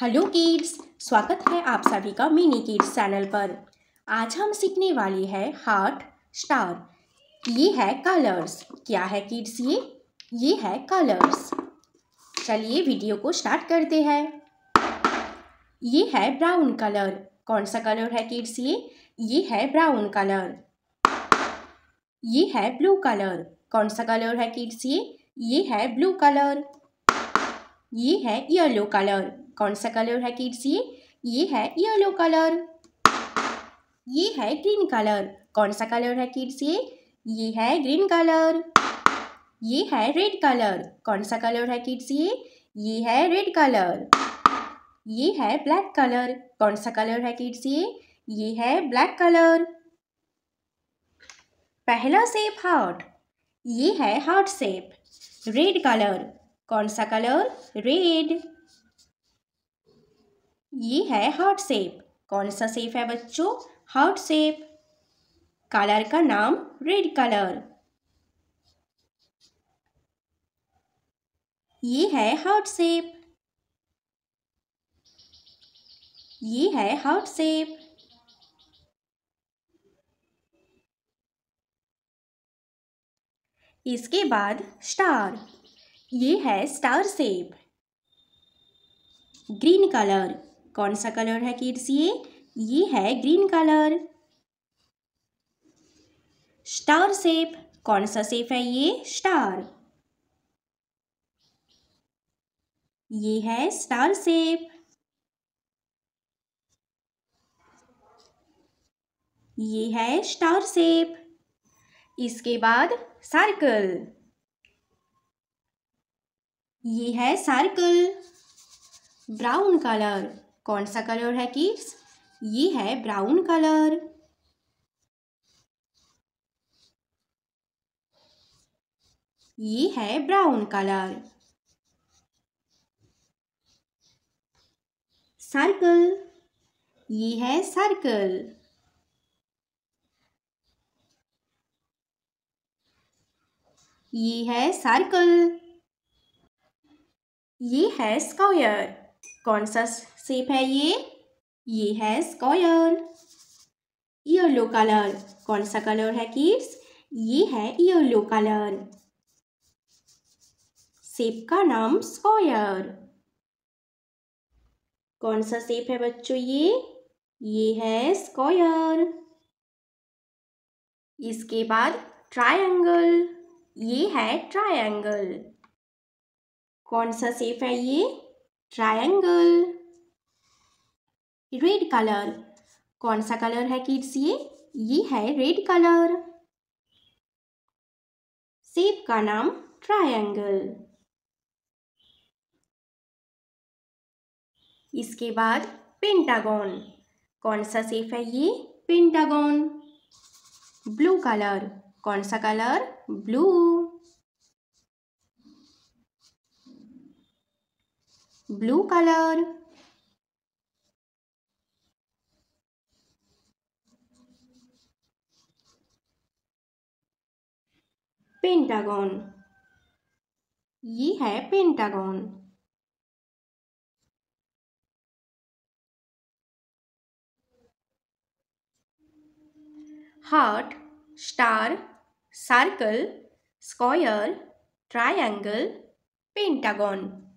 hello kids स्वागत है आप सभी का मिनी किड्स चैनल पर आज हम सीखने वाली है हार्ट स्टार ये है कलर्स क्या है किड्स ये ये है कलर्स चलिए वीडियो को स्टार्ट करते हैं ये है ब्राउन कलर कौन सा कलर है किड्स ये ये है ब्राउन कलर ये है ब्लू कलर कौन सा कलर है किड्स ये ये है ब्लू कलर ये है येलो कलर कौन सा कलर है किड्स ये ये है येलो कलर ये है ग्रीन कलर कौन सा कलर है किड्स ये ये है ग्रीन कलर ये है रेड कलर कौन सा कलर है किड्स ये ये है रेड कलर ये है ब्लैक कलर कौन सा कलर है किड्स ये ये है ब्लैक कलर पहला सेप हार्ट ये है हार्ट सेप रेड कलर कौन सा कलर रेड ये है हार्ट सेप कौन सा सेप है बच्चों हार्ट सेप कलर का नाम रेड कलर ये है हार्ट सेप ये है हार्ट सेप इसके बाद स्टार ये है स्टार सेप ग्रीन कलर कौन सा कलर है किड्स ये ये है ग्रीन कलर स्टार सेप कौन सा सेप है ये स्टार ये है स्टार सेप ये है स्टार सेप इसके बाद सर्कल ये है सर्कल ब्राउन कलर कौन सा कलर है किड्स ये है ब्राउन कलर ये है ब्राउन कलर सर्कल ये है सर्कल ये है सर्कल ये है स्क्वायर कौन सा शेप है ये ये है स्क्वायर येलो कलर कौन सा कलर है किड्स ये है येलो कलर सेप का नाम स्क्वायर कौन सा सेप है बच्चों ये ये है स्क्वायर इसके बाद ट्रायंगल ये है ट्रायंगल कौन सा सेफ है ये ट्रायंगल रेड कलर कौन सा कलर है किड्स ये ये है रेड कलर सेप का नाम ट्रायंगल इसके बाद पेंटागॉन कौन सा सेफ है ये पेंटागॉन ब्लू कलर कौन सा colour blue blue colour pentagon ये है pentagon heart star circle square triangle pentagon